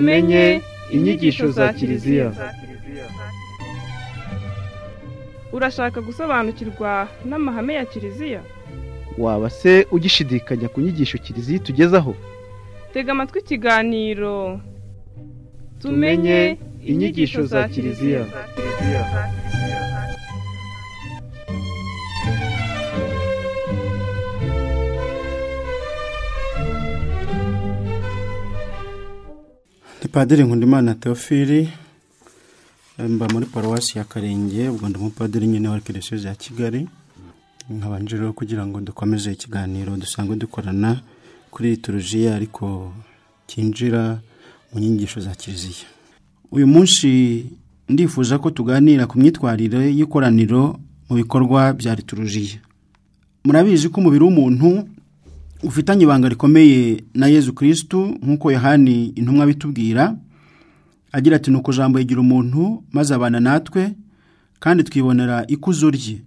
tumenye inyigisho za kiliziya urashaka gusobanukirwa n'amahame ya kiliziya waba se ugishidikanya ku nyigisho kiliziya itugezaho tega amatwi ikiganiro tumenye inyigisho za kiliziya padiri nkundimana teofili mba muri paruwasi ya karenge ubwo ndi umupadiri nyine wa kirisozi ya kigali nkabanje rero kugira ngo dukomeze ikiganiro dusanzwe dukorana kuri litorojiya ariko kinjira mu nyigisho za kiliziya uyu munsi ndifuza ko tuganira ku myitwarire y'ikoraniro mu bikorwa bya litorojiya murabizi ko umubiri w'umuntu ufitanye ibanga rikomeye na yezu kirisitu nk'uko yohani intumwa bitubwira agira ati nuko jambo yigira umuntu maze abana natwe kandi twibonera ikuzo rye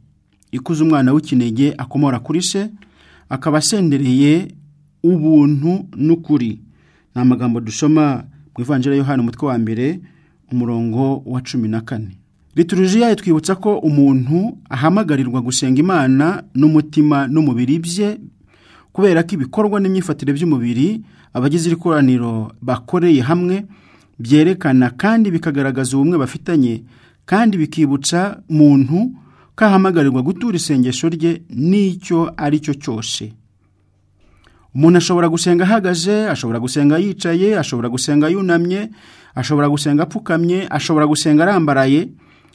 ikuzo umwana w'ikinege akomora kuri se akaba asendereye ubuntu n'ukuri ni amagambo dusoma mu ivangira yohani umutwe wa mbere umurongo wa cumi na kane liturujia itwibutsa ko umuntu ahamagarirwa gusenga imana n'umutima n'umubiri bye kubera ko ibikorwa n'imyifatire by'umubiri abagize iri koraniro bakoreye hamwe byerekana kandi bikagaragaza ubumwe bafitanye kandi bikibutsa muntu ko ahamagarirwa gutura isengesho rye n'icyo ari cyo cyose umuntu ashobora gusenga ahagaze ashobora gusenga yicaye ashobora gusenga yunamye ashobora gusenga apfukamye ashobora gusenga arambaraye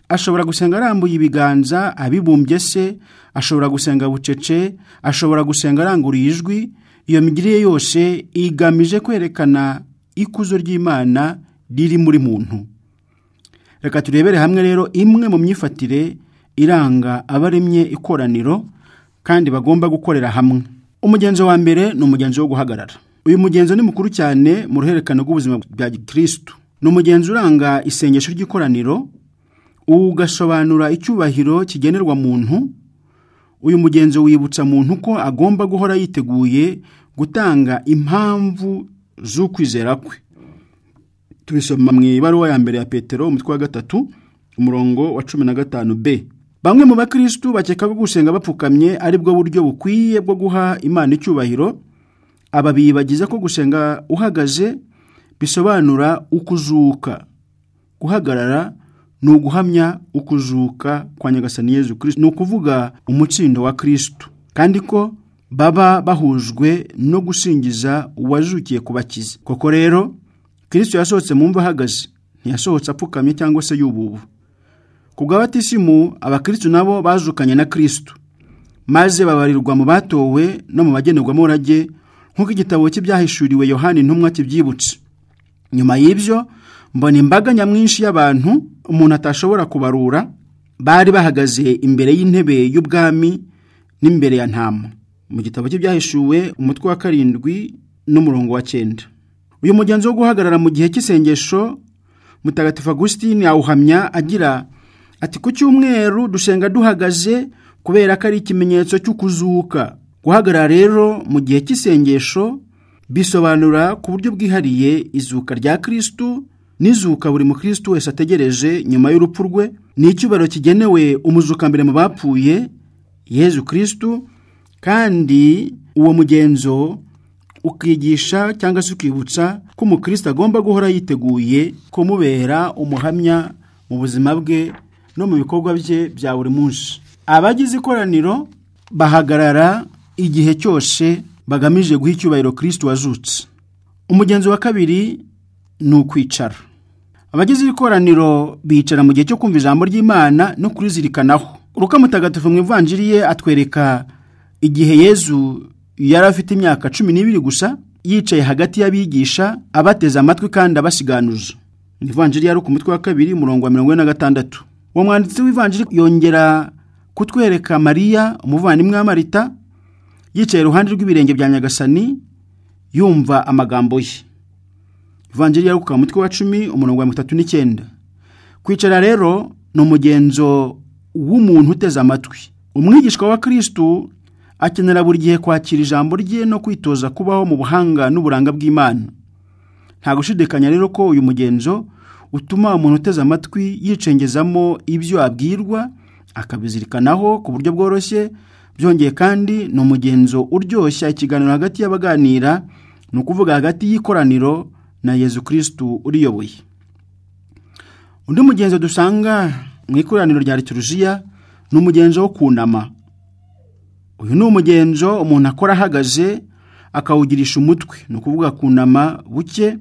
ashobora gusenga arambuye ibiganza abibumbye se ashobora gusenga bucece ashobora gusenga arangurura ijwi iyo migirire yose igamije kwerekana ikuzo ry'imana riri muri muntu reka turebere hamwe rero imwe mu myifatire iranga abaremye ikoraniro kandi bagomba gukorera hamwe umugenzo wa mbere ni umugenzo wo guhagarara uyu mugenzo ni mukuru cyane mu ruhererekane rw'ubuzima bwa gikirisitu ni umugenzo uranga isengesho ry'ikoraniro ubu ugasobanura icyubahiro kigenerwa muntu uyu mugenzi wibutsa muntu ko agomba guhora yiteguye gutanga impamvu z'ukwizera kwe tubisoma mu ibaruwa ya mbere ya petero umutwe wa gatatu umurongo wa cumi na gatanu b bamwe mu bakirisitu bakeka ko gusenga bapfukamye ari bwo buryo bukwiye bwo guha imana icyubahiro aba bibagiza ko gusenga uhagaze bisobanura ukuzuka guhagarara ni uguhamya ukuzuka kwa nyagasani yezu kirisitu ni ukuvuga umutsindo wa Kristu kandi ko baba bahujwe no gusingiza uwazukiye kubakiza koko rero kirisitu yasohotse mu mva ahagaze ntiyasohotse apfukamye cyangwa se y'ububu ku bw'abatisimu abakristu nabo bazukanye na Kristu, maze babarirwa mu batowe no mu bagenerwamo urage nk'uko igitabo cy'ibyahishuriwe yohani ntumwa kibyibutse nyuma y'ibyo mbona imbaga nyamwinshi y'abantu umuntu atashobora kubarura bari bahagaze imbere y'intebe y'ubwami n'imbere ya ntama mu gitabo cy'ibyahishuwe umutwe wa karindwi n'umurongo wa cyenda uyu mugenzi wo guhagarara mu gihe cy'isengesho mutagatifu Agustin awuhamya agira ati ku cyumweru dusenga duhagaze kubera ko ari ikimenyetso cy'ukuzuka guhagarara rero mu gihe cy'isengesho bisobanura ku buryo bwihariye izuka rya kirisitu n'izuka buri mukristo wese ategereje nyuma y'urupfu rwe ni icyubahiro kigenewe mbere mu bapfuye yezu kirisitu kandi uwo mugenzo ukigisha cyangwa se ukibutsa ko umukristo agomba guhora yiteguye kumubera umuhamya mu buzima bwe no mu bikorwa bye bya buri munsi abagize ikoraniro bahagarara igihe cyose bagamije guha icyubahiro kirisiti wazutse umugenzo wa kabiri ni ukwicara abagize ikoraniro bicara mu gihe cyo kumva ijambo ry'imana no kurizirikanaho uruka mutagatifu mu ivanjiri ye atwereka igihe yezu yari afite imyaka cumi n'ibiri gusa yicaye hagati y'abigisha abateze amatwi kandi abasiganuza ivanjiri yari ku mutwe wa kabiri umurongo wa mirongo ine na gatandatu uwo mwanditsi w'ivanjiri yongera kutwereka mariya umuvandimwe wa marita yicaye iruhande rw'ibirenge bya nyagasani yumva amagambo ye vanjiri yaruka umutwe wa cumi umurongo wa mirongo itatu n'icyenda kwicara rero ni umugenzo w'umuntu uteze amatwi umwigishwa wa kirisitu akenera buri gihe kwakira ijambo rye no kwitoza kubaho mu buhanga n'uburanga bw'imana nta gushidikanya rero ko uyu mugenzo utuma umuntu uteze amatwi yicengezamo ibyo abwirwa akabizirikanaho ku buryo bworoshye byongeye kandi ni umugenzo uryoshya ikiganiro hagati y'abaganira ni ukuvuga hagati y'ikoraniro na yezu kirisitu uriyoboye undi mugenzo dusanga mu ikoraniro rya liturjiya ni umugenzo wo kunama uyu ni umugenzo umuntu akora ahagaze akawugirisha umutwe ni ukuvuga kunama buke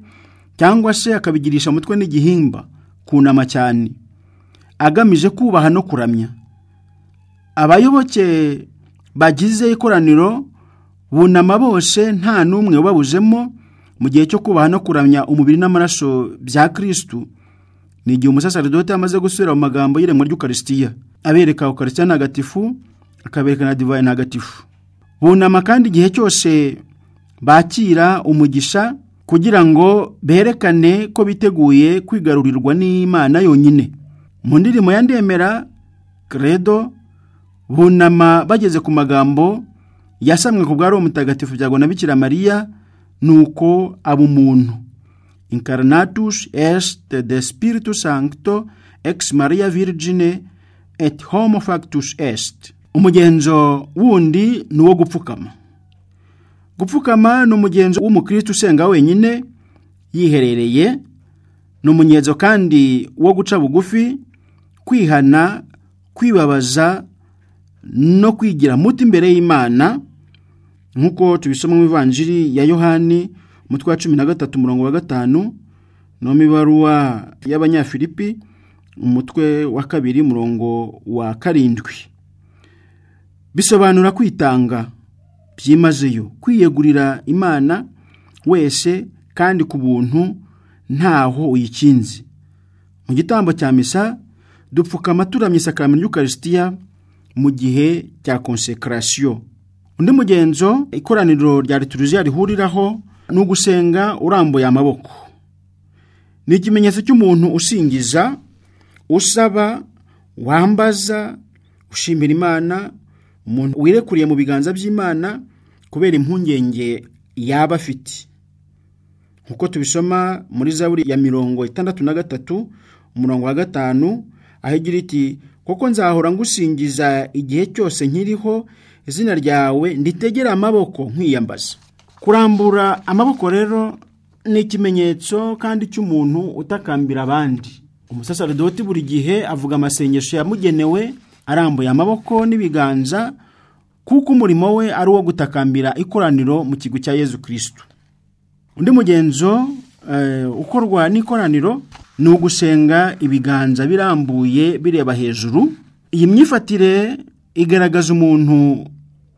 cyangwa se akabigirisha umutwe n'igihimba kunama cyane agamije kubaha no kuramya abayoboke bagize ikoraniro bunama bose nta n'umwe ubabuzemo mu gihe cyo kubaha no kuramya umubiri n'amaraso bya kirisitu ni igihe umusasaridoti amaze gusubira mu magambo y'iremwa ry'ukarisitiya abereka ukarisitiya ntagatifu akabereka na divayi ntagatifu bunama kandi igihe cyose bakira umugisha kugira ngo berekane ko biteguye kwigarurirwa n'imana yonyine mu ndirimbo ya ndemera credo bunama bageze ku magambo yasamwe ku bwa roho mutagatifu byagwa na bikira mariya nuko ab umuntu incarnatus est de spiritu sancto ex maria virgine et homo factus est umugenzo wundi ni uwo gupfukama gupfukama ni umugenzo w'umukristo usenga wenyine yiherereye ni umunyenzo kandi wo guca bugufi kwihana kwibabaza no kwigira muti imbere y'imana nk'uko tubisoma mu ivanjiri ya yohani umutwe wa cumi na gatatu umurongo wa gatanu no mibaruwa y'abanyafilipi umutwe wa kabiri umurongo wa karindwi bisobanura kwitanga byimazeyo kwiyegurira imana wese kandi ku buntu ntaho uyikinze mu gitambo cya misa dupfuka amaturamye isakamyo ry'ukarisitiya mu gihe cya konsekarasiyo undi mugenzo ikoraniro rya lituruziya rihuriraho ni ugusenga urambuye amaboko ni ikimenyetso cy'umuntu usingiza usaba wambaza ushimira imana umuntu wirekuriye mu biganza by'imana kubera impungenge yaba afite nk'uko tubisoma muri zaburi ya mirongo itandatu na gatatu umurongo wa gatanu aho igira iti kuko nzahora ngusingiza igihe cyose nkiriho izina ryawe nditegere amaboko nkwiyambaza kurambura amaboko rero ni ikimenyetso kandi cy'umuntu utakambira abandi umusasaridoti buri gihe avuga amasengesho yamugenewe arambuye amaboko n'ibiganza kuko umurimo we ari uwo gutakambira ikoraniro mu kigo cya yezu kirisitu undi mugenzo eh, ukorwa n'ikoraniro ni ugusenga ibiganza birambuye bireba hejuru iyi myifatire igaragaza umuntu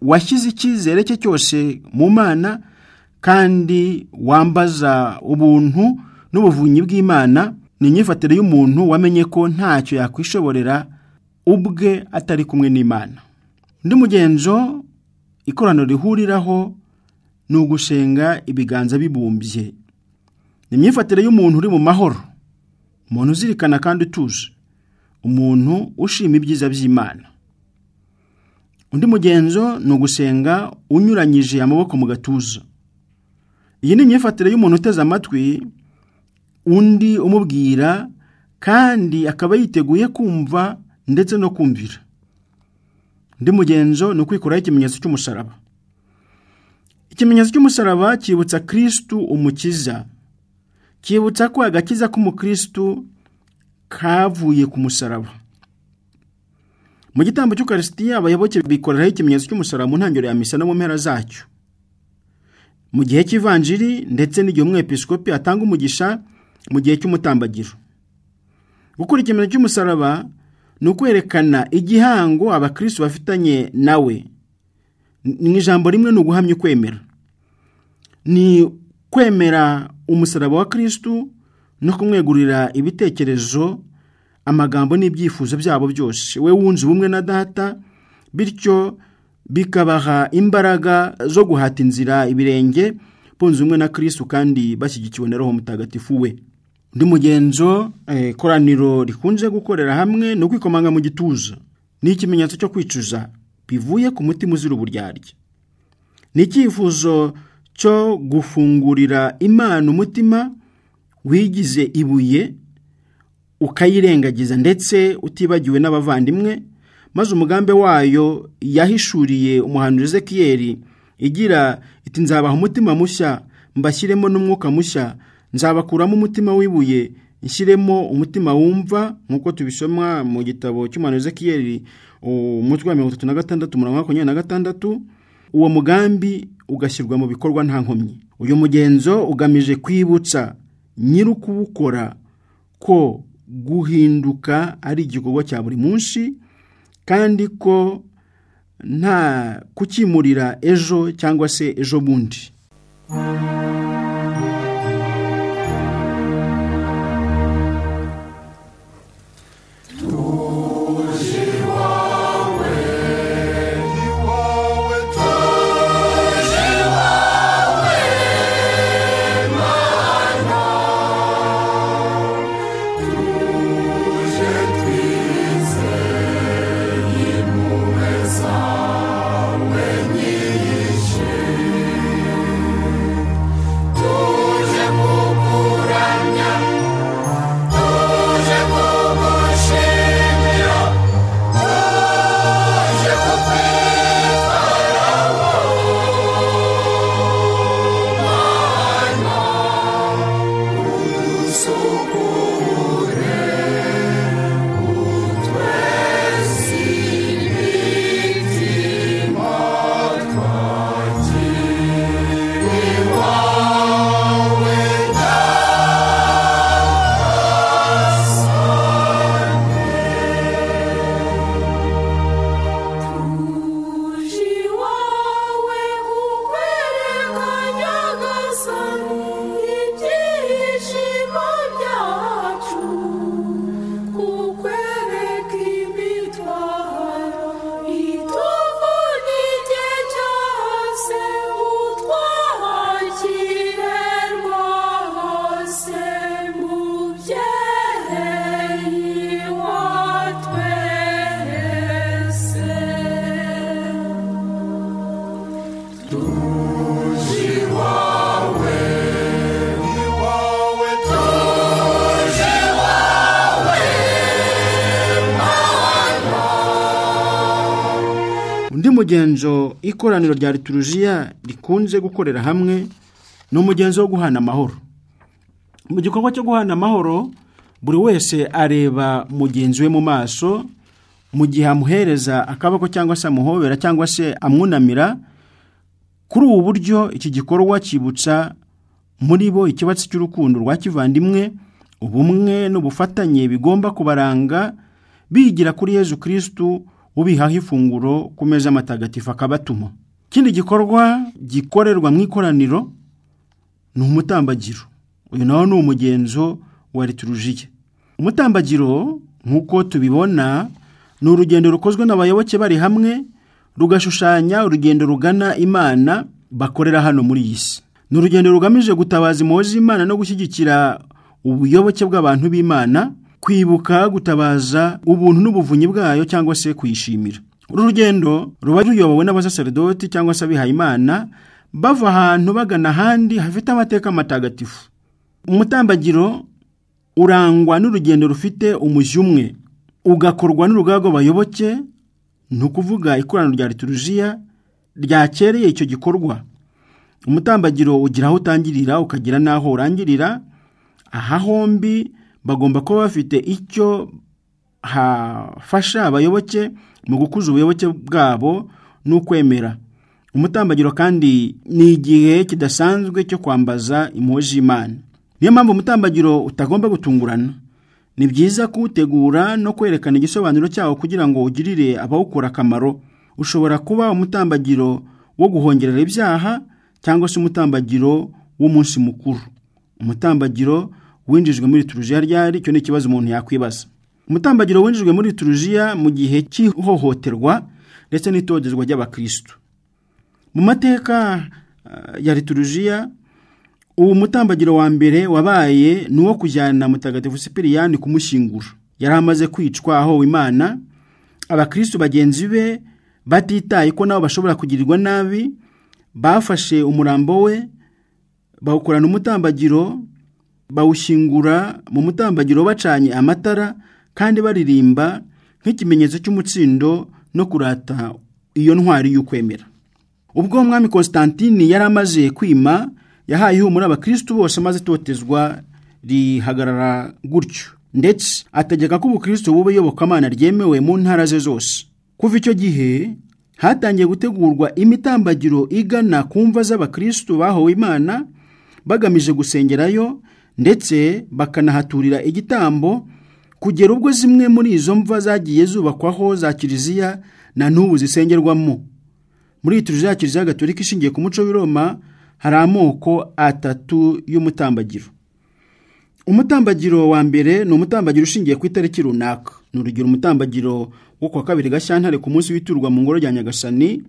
washyize icyizere cye cyose mu mana kandi wambaza ubuntu n'ubuvunyi bw'imana ni imyifatire y'umuntu wamenye ko ntacyo yakwishoborera ubwe atari kumwe n'imana undi mugenzo ikorano rihuriraho ni ugusenga ibiganza bibumbye ni imyifatire y'umuntu uri mu mahoro umuntu uzirikana kandi utuje umuntu ushima ibyiza by'imana undi mugenzo ni ugusenga unyuranyije amaboko mu gatuza iyi ni imyifatire y'umuntu uteze amatwi undi umubwira kandi akaba yiteguye kumva ndetse no kumvira undi mugenzo ni ukwikuraho ikimenyetso cy'umusaraba ikimenyetso cy'umusaraba cyibutsa kirisitu umukiza cyibutsa ko agakiza k'umukirisitu kavuye ku musaraba mu gitambo cy'ukarisitiya abayoboke bikoreraho ikimenyetso cy'umusaraba mu ntangiriro ya misa no mu mpera zacyo mu gihe cy'ivanjiri ndetse n'igihe umwepisikopi atanga umugisha mu gihe cy'umutambagiro gukora ikimenyetso cy'umusaraba ni ukwerekana igihango abakirisitu bafitanye nawe mu ijambo rimwe ni uguhamya ukwemera ni kwemera umusaraba wa kirisitu no kumwegurira ibitekerezo amagambo n'ibyifuzo byabo byose we wunze ubumwe na data bityo bikabaha imbaraga zo guhata inzira ibirenge bunze ubumwe na kirisitu kandi bashyigikiwe na roho mutagatifu we undi mugenzo eh, koraniro rikunze gukorera hamwe ni ukwikomanga mu gituza ni ikimenyetso cyo kwicuza bivuye ku mutima uzira uburyarya ni icyifuzo cyo gufungurira imana umutima wigize ibuye ukayirengagiza ndetse utibagiwe n'abavandimwe maze umugambi wayo yahishuriye umuhanuzi Ezekiyeli igira iti nzabaha umutima mushya mbashyiremo n'umwuka mushya nzabakuramo umutima w'ibuye nshyiremo umutima wumva nk'uko tubisoma mu gitabo cy'umuhanuzi Ezekiyeli umutwe wa mirongo itatu na gatandatu umurongo makumyabiri na gatandatu uwo mugambi ugashyirwa mu bikorwa nta nkomyi uyu mugenzo ugamije kwibutsa nyiri ukubukora ko guhinduka ari igikorwa cya buri munsi kandi ko nta kukimurira ejo cyangwa se ejo bundi n'umugenzo ikoraniro rya liturujiya rikunze gukorera hamwe ni umugenzo wo guhana amahoro mu gikorwa cyo guhana amahoro buri wese areba mugenzi we mu maso mu gihe amuhereza akaboko cyangwa se amuhobera cyangwa se amwunamira kuri ubu buryo iki gikorwa kibutsa muri bo ikibatsi cy'urukundo rwa kivandimwe ubumwe n'ubufatanye bigomba kubaranga bigira kuri Yezu kirisitu ubihaho ifunguro ku meza matagatifu akabatuma ikindi gikorwa gikorerwa mu ikoraniro ni umutambagiro uyu nawo ni umugenzo wa liturujiya umutambagiro nk'uko tubibona ni urugendo rukozwe n'abayoboke bari hamwe rugashushanya urugendo rugana imana bakorera hano muri iyi si ni urugendo rugamije gutabaza impuhwe Imana no gushyigikira ubuyoboke bw'abantu b'imana kwibuka gutabaza ubuntu n'ubuvunyi bwayo cyangwa se kuyishimira uru rugendo ruba ruyobowe n'abasaseridoti cyangwa se abihayimana bava ahantu bagana ahandi hafite amateka matagatifu umutambagiro urangwa n'urugendo rufite umujyi umwe ugakorwa n'urugaga bayoboke ni ukuvuga ikoraniro rya liturujiya ryakereye icyo gikorwa umutambagiro ugira aho utangirira ukagira n'aho urangirira aha hombi bagomba kuba bafite icyo hafasha abayoboke mu gukuza ubuyoboke bwabo n'ukwemera umutambagiro kandi ni igihe kidasanzwe cyo kwambaza impuhwe z'imana niyo mpamvu umutambagiro utagomba gutungurana ni byiza kuwutegura no kwerekana igisobanuro cyawo kugira ngo ugirire abawukora akamaro ushobora kuba umutambagiro wo guhongerera ibyaha cyangwa se umutambagiro w'umunsi mukuru umutambagiro winjijwe muri turujiya ryari icyo ni umuntu yakwibaza umutambagiro winjijwe muri turujiya mu gihe cy'ihohoterwa ndetse n'itogezwa ry'abakirisitu mu mateka eh, ya liturujiya uwo mutambagiro wa mbere wabaye ni uwo kujyana mutagatifu sipiriyani kumushyingura yari amaze kwicwa aho imana abakirisitu bagenzi be batitaye ko nabo bashobora kugirirwa nabi bafashe umurambo we bawukorana umutambagiro bawushingura mu mutambagiro bacanye amatara kandi baririmba nk'ikimenyetso cy'umutsindo no kurata iyo ntwari y'ukwemera ubwo umwami Constantine yari amaze kwima yahaye ihumure abakirisitu bose maze itotezwa rihagarara gutyo ndetse ategeka ko ubukirisitu buba iyobokamana ryemewe mu ntara ze zose kuva icyo gihe hatangiye gutegurwa imitambagiro igana ku mva z'abakirisitu bahowe imana bagamije gusengerayo ndetse bakanahaturira igitambo kugera ubwo zimwe muri izo mva zagiye zubakwaho za kiliziya na n'ubu zisengerwamo muri ya kiliziya gatolika ishingiye ku muco w'iroma hari amoko atatu y'umutambagiro umutambagiro wa mbere ni umutambagiro ushingiye ku itariki runaka ni urugero umutambagiro wo ku kabiri gashyantare ku munsi witurwa mu ngoro rya nyagasani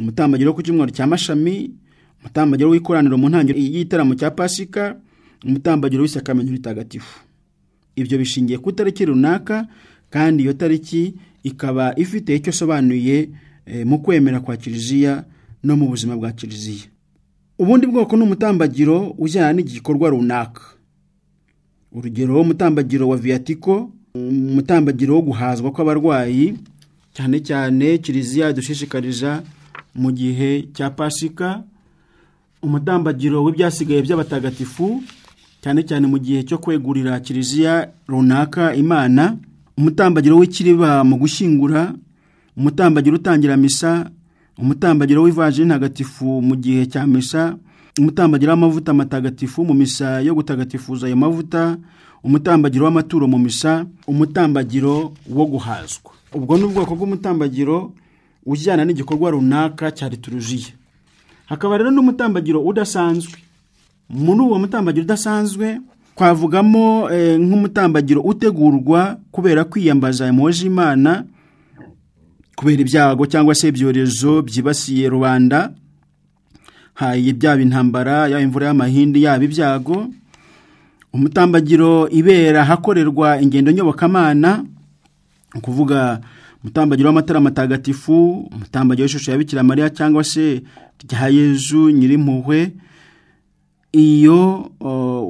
umutambagiro wo ku cyumweru cya mashami umutambagiro w'ikoraniro mu ntangiriro y'igitaramo cya pasika umutambagiro w'isakamenyo ritagatifu ibyo bishingiye ku itariki runaka kandi iyo tariki ikaba ifite icyo isobanuye eh, mu kwemera kwa kiliziya no mu buzima bwa kiliziya ubundi bwoko ni umutambagiro ujyana n'igikorwa runaka urugero umutambagiro wa viyatiko umutambagiro wo guhazwa kw'abarwayi cyane cyane kiliziya dushishikariza mu gihe cya pasika umutambagiro w'ibyasigaye by'abatagatifu cyane cyane mu gihe cyo kwegurira kiliziya runaka imana umutambagiro w'ikiriba mu gushyingura umutambagiro utangira misa umutambagiro w'ivaje ntagatifu mu gihe cya misa umutambagiro w'amavuta matagatifu mu misa yo gutagatifuza ayo mavuta umutambagiro w'amaturo mu misa umutambagiro wo guhazwa ubwo ni ubwoko bw'umutambagiro ujyana n'igikorwa runaka cya liturujiya hakaba rero n'umutambagiro udasanzwe muri uwo mutambagiro udasanzwe twavugamo eh, nk'umutambagiro utegurwa kubera kwiyambaza emoji imana kubera ibyago cyangwa se ibyorezo byibasiye rubanda byaba intambara yaba imvura y'amahindi yaba ibyago umutambagiro ibera ahakorerwa ingendo nyobokamana ni ukuvuga umutambagiro w'amatara matagatifu umutambagiro w'ishusho ya bikira mariya cyangwa se rya yezu nyir'impuhwe iyo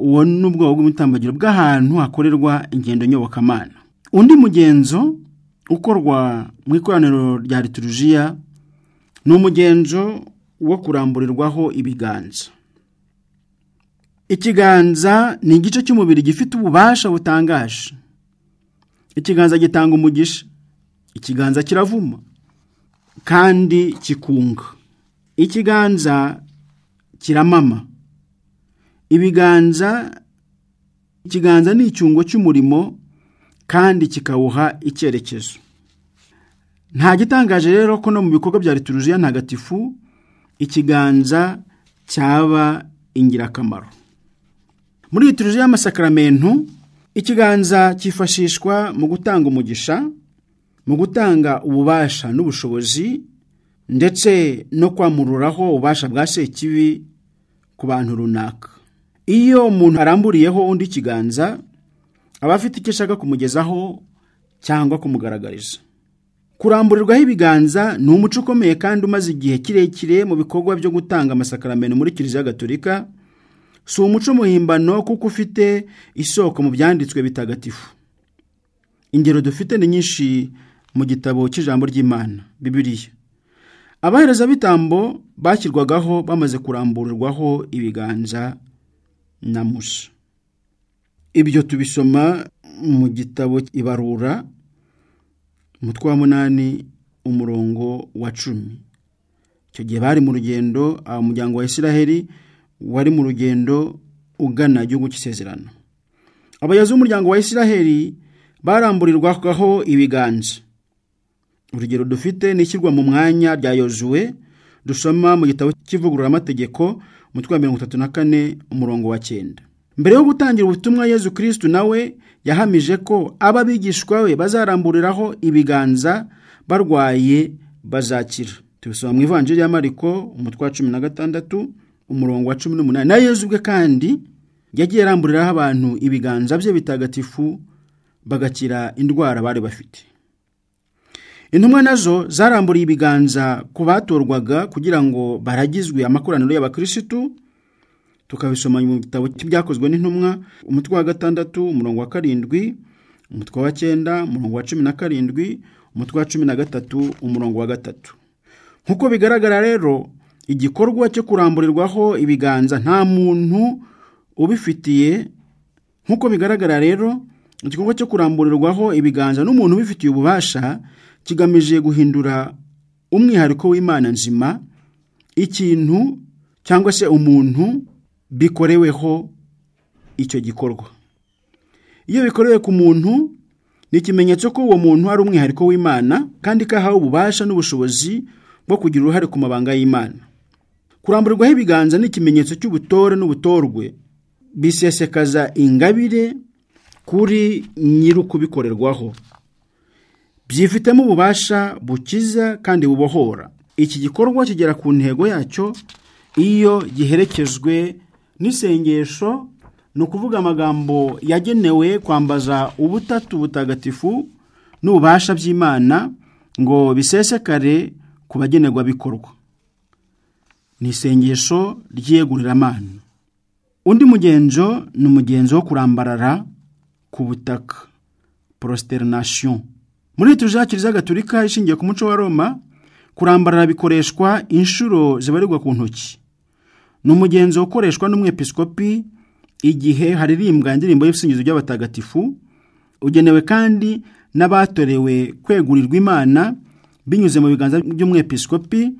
uwo ni bw'imitambagiro bw'ahantu hakorerwa ingendo nyobokamana undi mugenzo ukorwa mu ikoraniro rya liturujiya ni umugenzo wo kuramburirwaho ibiganza ikiganza ni igice cy'umubiri gifite ububasha butangaje ikiganza gitanga umugisha ikiganza kiravuma kandi kikunga ikiganza kiramama ibiganza ikiganza ni icyungo cy'umurimo kandi kikawuha icyerekezo nta gitangaje rero ko no mu bikorwa bya lituruziya ntagatifu ikiganza cyaba ingirakamaro muri lituruziya y'amasakaramentu ikiganza cyifashishwa mu gutanga umugisha mu gutanga ububasha n'ubushobozi ndetse no kwamururaho ububasha bwa sekibi ku bantu runaka iyo umuntu aramburiyeho undi ikiganza aba afite icyo ashaka kumugezaho cyangwa kumugaragariza kuramburirwaho ibiganza ni umuco ukomeye kandi umaze igihe kirekire mu bikorwa byo gutanga amasakaramento muri kiliziya gatolika si umuco muhimbano kuko ufite isoko mu byanditswe bitagatifu ingero dufite ni nyinshi mu gitabo cy'ijambo ry'imana bibiriya abaherezabitambo bashyirwagaho bamaze kuramburirwaho ibiganza na musa ibyo tubisoma mu gitabo ibarura umutwe wa munani umurongo wa cumi icyo gihe bari mu rugendo umuryango wa israheli wari mu rugendo ugana igihugu cy'isezerano abayobozi b'umuryango wa israheli baramburirwaho ibiganza urugero dufite n'ishyirwa mu mwanya rya yozuwe dusoma mu gitabo cy'ivugururamategeko umutwe wa mirongo itatu na kane umurongo wa cyenda mbere yo gutangira ubutumwa yezu kirisitu nawe yahamije ko ababigishwa be bazaramburiraho ibiganza barwaye bazakira tubisoma mu ivanjiri ya mariko umutwe wa cumi na gatandatu umurongo wa cumi n'umunani na yezu ubwe kandi yagiye aramburiraho abantu ibiganza bye bitagatifu bagakira indwara bari bafite intumwa nazo zaramburiye ibiganza ku batorwaga kugira ngo baragizwe amakoraniro y'abakirisitu tukabisomanya mu gitabo cy'ibyakozwe n'intumwa umutwe wa gatandatu umurongo wa karindwi umutwe wa cyenda umurongo wa cumi na karindwi umutwe wa cumi na gatatu umurongo wa gatatu nk'uko bigaragara rero igikorwa cyo kuramburirwaho ibiganza nta muntu ubifitiye nk'uko bigaragara rero igikorwa cyo kuramburirwaho ibiganza n'umuntu ubifitiye ububasha kigamije guhindura umwihariko w'imana nzima ikintu cyangwa se umuntu bikoreweho icyo gikorwa iyo bikorewe ku muntu ni ikimenyetso ko uwo muntu ari umwihariko w'imana kandi ko ahawe ububasha n'ubushobozi bwo kugira uruhare ku mabanga y'imana kuramburirwaho ibiganza ni ikimenyetso cy'ubutore n'ubutorwe bisesekaza ingabire kuri nyir'ukubikorerwaho byifitemo ububasha bukiza kandi bubohora iki gikorwa kigera ku ntego yacyo iyo giherekezwe n'isengesho ni ukuvuga amagambo yagenewe kwambaza ubutatu butagatifu n'ububasha by'imana ngo bisesekare ku bikorwa. ni isengesho ry'iyeguriramana undi mugenzo ni umugenzo wo kurambarara ku butaka prositerinasiyo muri Kiliziya gatolika ishingiye ku muco wa roma kurambarara bikoreshwa inshuro zibarirwa ku ntoki ni umugenzo ukoreshwa n'umwepisikopi igihe haririmbwa indirimbo y'ibisingizo by'abatagatifu ugenewe kandi n'abatorewe kwegurirwa imana binyuze mu biganza by'umwepisikopi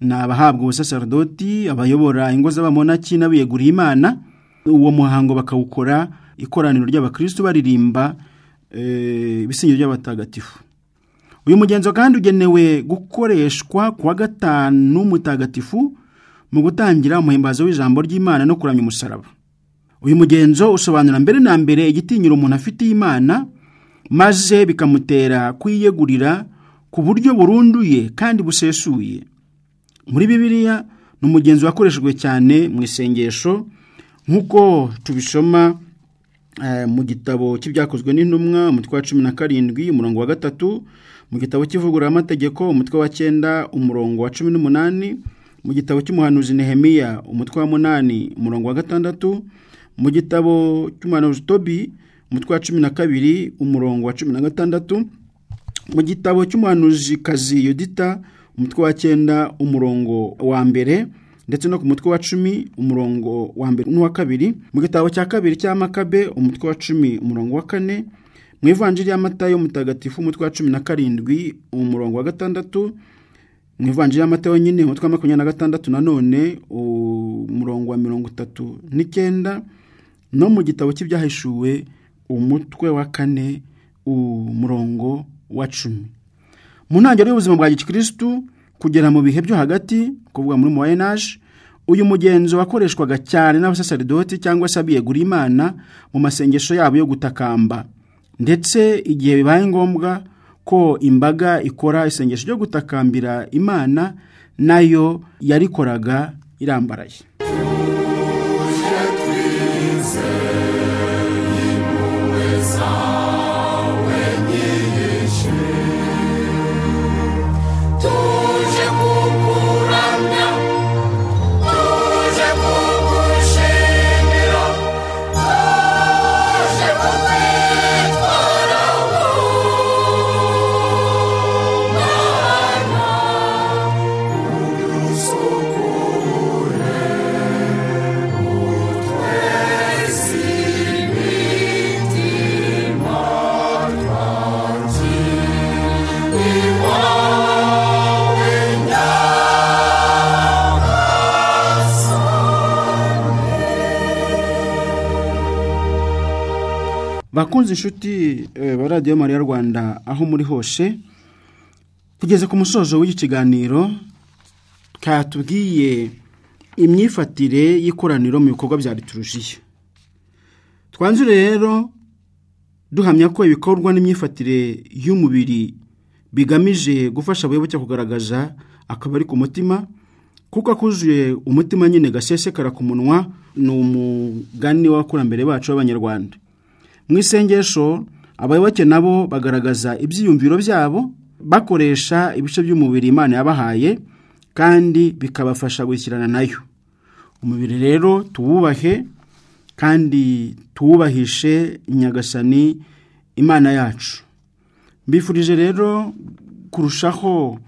ni abahabwa ubusaserdoti abayobora ingo z'abamonaki n'abiyeguriye imana uwo muhango bakawukora ikoraniro ry’abakristu baririmba ibisingizo eh, by'abatagatifu uyu mugenzo kandi ugenewe gukoreshwa ku wa gatanu mutagatifu mu gutangira umuhimbazo w'ijambo ry'imana no kuramya umusaraba uyu mugenzo usobanura mbere na mbere igitinyiro umuntu afitiye imana maze bikamutera kuyiyegurira ku buryo burunduye kandi busesuye muri bibiliya ni umugenzo wakoreshejwe cyane mu isengesho nk'uko tubisoma Eh, mu gitabo cy'ibyakozwe n'intumwa umutwe wa cumi na karindwi umurongo wa gatatu mu gitabo cy'ivugururamategeko umutwe wa cyenda umurongo wa cumi n'umunani mu gitabo cy'umuhanuzi Nehemiya umutwe wa munani umurongo wa gatandatu mu gitabo cy'umuhanuzi tobi umutwe wa cumi na kabiri umurongo wa cumi na gatandatu mu gitabo cy'umuhanuzikazi yudita umutwe wa cyenda umurongo wa mbere ndetse no ku mutwe wa cumi umurongo wa mbere n'uwa kabiri mu gitabo cya kabiri cy'amakabe umutwe wa cumi umurongo wa kane mu ivanjiri y'amatayo mutagatifu umutwe wa cumi na karindwi umurongo wa gatandatu mu ivanjiri y'amatayo nyine umutwe wa makumyabiri na gatandatu nanone umurongo wa mirongo itatu n'icyenda no mu gitabo cy'ibyahishuwe umutwe wa kane umurongo wa cumi mu ntangiriro y'ubuzima bwa gikirisitu kugera mu bihe byo hagati kuvuga muri moyenaje uyu mugenzo wakoreshwaga cyane n'abasaseridoti cyangwa se abiyegura imana mu masengesho yabo yo gutakamba ndetse igihe bibaye ngombwa ko imbaga ikora isengesho ryo gutakambira imana nayo yarikoraga irambaraye bakunze inshuti eh, ba radiyo mariya rwanda aho muri hose tugeze ku musozo w'iki kiganiro katubwiye imyifatire y'ikoraniro mu bikorwa bya liturujiya twanzure rero duhamya ko ibikorwa n'imyifatire y'umubiri bigamije gufasha abayoboke kugaragaza akaba ari ku mutima kuko akuzuye umutima nyine gasesekara ku munwa ni umugani w'abakurambere bacu b'abanyarwanda mu isengesho abayoboke nabo bagaragaza ibyiyumviro byabo bakoresha ibice by'umubiri imana yabahaye kandi bikabafasha gushyikirana nayo umubiri rero tuwubahe kandi tuwubahishe nyagasani imana yacu mbifurije rero kurushaho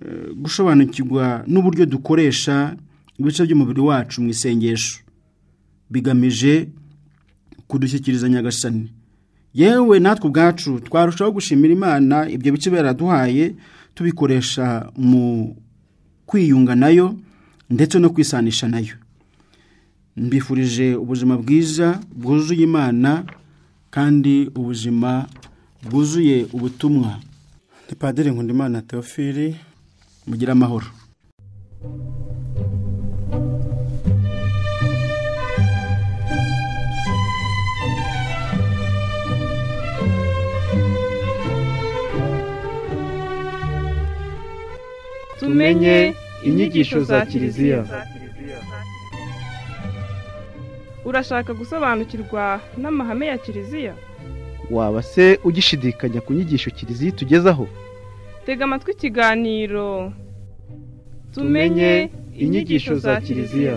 eh, gusobanukirwa n'uburyo dukoresha ibice by'umubiri wacu mu isengesho bigamije kudushyikiriza nyagasani yewe natwe ubwacu twarushaho gushimira imana ibyo bice baraduhaye tubikoresha mu kwiyunga nayo ndetse no kwisanisha nayo mbifurije ubuzima bwiza bwuzuye imana kandi ubuzima bwuzuye ubutumwa ni padiri nkundimana teofili mugira amahoro tumenye inyigisho za kiliziya urashaka gusobanukirwa n'amahame ya kiliziya waba se ugishidikanya ku nyigisho kiliziya itugezaho tega amatwi ikiganiro tumenye inyigisho za kiliziya